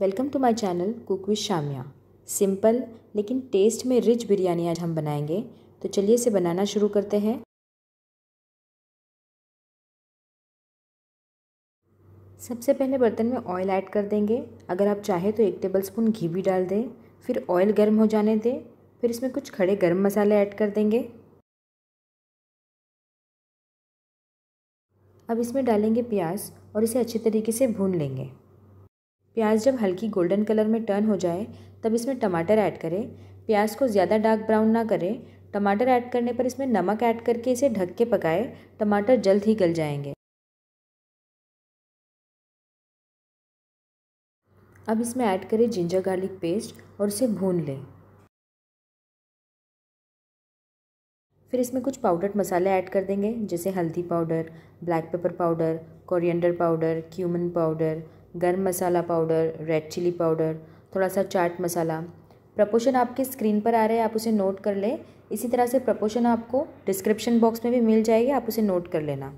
welcome to my channel cook with Shamiya simple लेकिन taste में rich biryani आज हम बनाएंगे तो चलिए इसे बनाना शुरू करते हैं सबसे पहले बर्तन में ऑयल ऐड कर देंगे अगर आप चाहें तो एक टेबल स्पून घी भी डाल दें फिर ऑयल गर्म हो जाने दें फिर इसमें कुछ खड़े गर्म मसाले ऐड कर देंगे अब इसमें डालेंगे प्याज और इसे अच्छे तरीके से भून लेंगे प्याज जब हल्की गोल्डन कलर में टर्न हो जाए तब इसमें टमाटर ऐड करें प्याज को ज़्यादा डार्क ब्राउन ना करें टमाटर ऐड करने पर इसमें नमक ऐड करके इसे ढक के पकाए टमाटर जल्द ही गल जाएंगे अब इसमें ऐड करें जिंजर गार्लिक पेस्ट और इसे भून लें फिर इसमें कुछ पाउडर्ड मसाले ऐड कर देंगे जैसे हल्दी powder black pepper powder coriander powder cumin powder गर्म मसाला पाउडर रेड चिली पाउडर थोड़ा सा चाट मसाला प्रपोशन आपके स्क्रीन पर आ रहे हैं आप उसे नोट कर लें इसी तरह से प्रपोशन आपको डिस्क्रिप्शन बॉक्स में भी मिल जाएगी आप उसे नोट कर लेना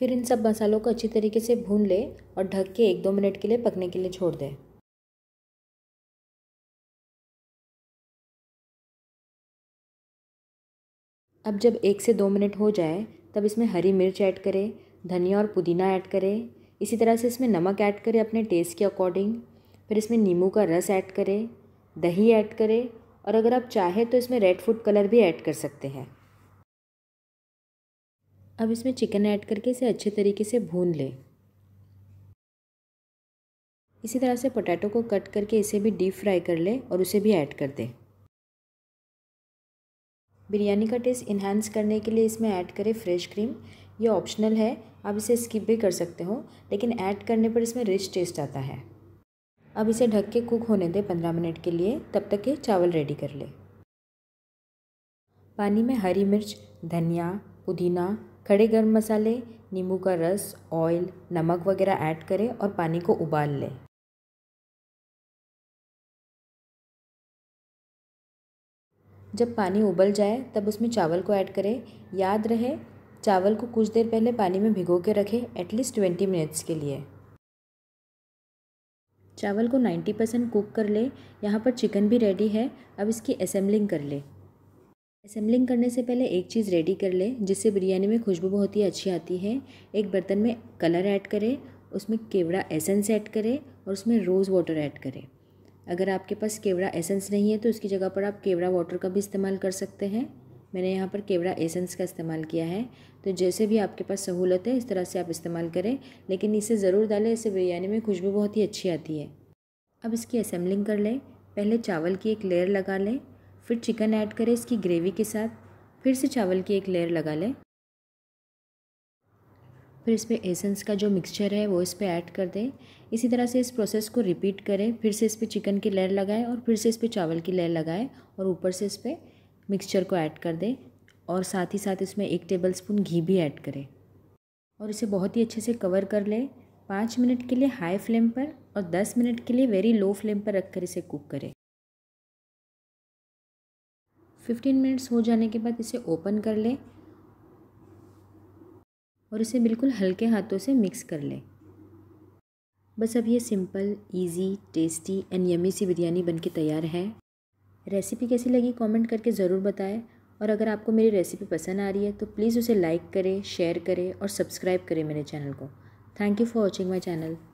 फिर इन सब मसालों को अच्छी तरीके से भून लें और ढक के एक दो मिनट के लिए पकने के लिए छोड़ दें अब जब एक से दो मिनट हो जाए तब इसमें हरी मिर्च ऐड करें धनिया और पुदीना ऐड करें इसी तरह से इसमें नमक ऐड करें अपने टेस्ट के अकॉर्डिंग फिर इसमें नींबू का रस ऐड करें दही ऐड करें और अगर आप चाहें तो इसमें रेड फूड कलर भी ऐड कर सकते हैं अब इसमें चिकन ऐड करके इसे अच्छे तरीके से भून लें इसी तरह से पोटैटो को कट करके इसे भी डीप फ्राई कर लें और उसे भी ऐड कर दें बिरयानी का टेस्ट इन्हांस करने के लिए इसमें ऐड करें फ्रेश क्रीम ये ऑप्शनल है आप इसे स्किप भी कर सकते हो लेकिन ऐड करने पर इसमें रिच टेस्ट आता है अब इसे ढक के कुक होने दें पंद्रह मिनट के लिए तब तक ये चावल रेडी कर ले पानी में हरी मिर्च धनिया पुदीना खड़े गर्म मसाले नींबू का रस ऑयल नमक वगैरह ऐड करें और पानी को उबाल लें जब पानी उबल जाए तब उसमें चावल को ऐड करें याद रहे चावल को कुछ देर पहले पानी में भिगो के रखें एटलीस्ट ट्वेंटी मिनट्स के लिए चावल को नाइन्टी परसेंट कुक कर ले यहाँ पर चिकन भी रेडी है अब इसकी असेंबलिंग कर ले असेंबलिंग करने से पहले एक चीज़ रेडी कर ले जिससे बिरयानी में खुशबू बहुत ही अच्छी आती है एक बर्तन में कलर ऐड करें उसमें केवड़ा एसेंस ऐड करें और उसमें रोज़ वाटर ऐड करें अगर आपके पास केवड़ा एसेंस नहीं है तो उसकी जगह पर आप केवड़ा वाटर का भी इस्तेमाल कर सकते हैं मैंने यहाँ पर केवड़ा एसेंस का इस्तेमाल किया है तो जैसे भी आपके पास सहूलत है इस तरह से आप इस्तेमाल करें लेकिन इसे ज़रूर डालें इससे बिरयानी में खुशबू बहुत ही अच्छी आती है अब इसकी असेंबलिंग कर लें पहले चावल की एक लेयर लगा लें फिर चिकन ऐड करें इसकी ग्रेवी के साथ फिर से चावल की एक लेयर लगा लें फिर इस पर एसेंस का जो मिक्सचर है वो इस पर ऐड कर दें इसी तरह से इस प्रोसेस को रिपीट करें फिर से इस पर चिकन की लेयर लगाएं और फिर से इस पर चावल की लेयर लगाएं और ऊपर से इस पर मिक्सचर को ऐड कर दें और साथ ही साथ इसमें एक टेबल स्पून घी भी ऐड करें और इसे बहुत ही अच्छे से कवर कर लें पाँच मिनट के लिए हाई फ्लेम पर और दस मिनट के लिए वेरी लो फ्लेम पर रख कर इसे कुक करें फिफ्टीन मिनट्स हो जाने के बाद इसे ओपन कर लें और इसे बिल्कुल हल्के हाथों से मिक्स कर लें बस अब ये simple easy, tasty and yummy सी बिरयानी बनके तैयार है रेसिपी कैसी लगी कमेंट करके ज़रूर बताएं और अगर आपको मेरी रेसिपी पसंद आ रही है तो प्लीज़ उसे लाइक करें शेयर करें और सब्सक्राइब करें मेरे चैनल को thank you for watching my channel